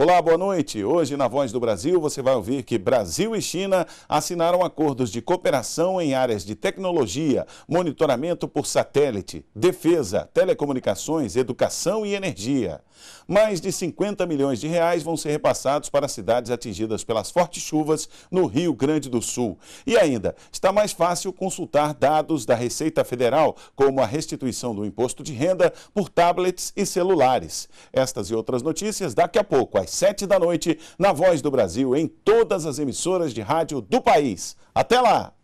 Olá, boa noite. Hoje, na Voz do Brasil, você vai ouvir que Brasil e China assinaram acordos de cooperação em áreas de tecnologia, monitoramento por satélite, defesa, telecomunicações, educação e energia. Mais de 50 milhões de reais vão ser repassados para cidades atingidas pelas fortes chuvas no Rio Grande do Sul. E ainda, está mais fácil consultar dados da Receita Federal, como a restituição do imposto de renda por tablets e celulares. Estas e outras notícias daqui a pouco, às às 7 da noite, na Voz do Brasil, em todas as emissoras de rádio do país. Até lá!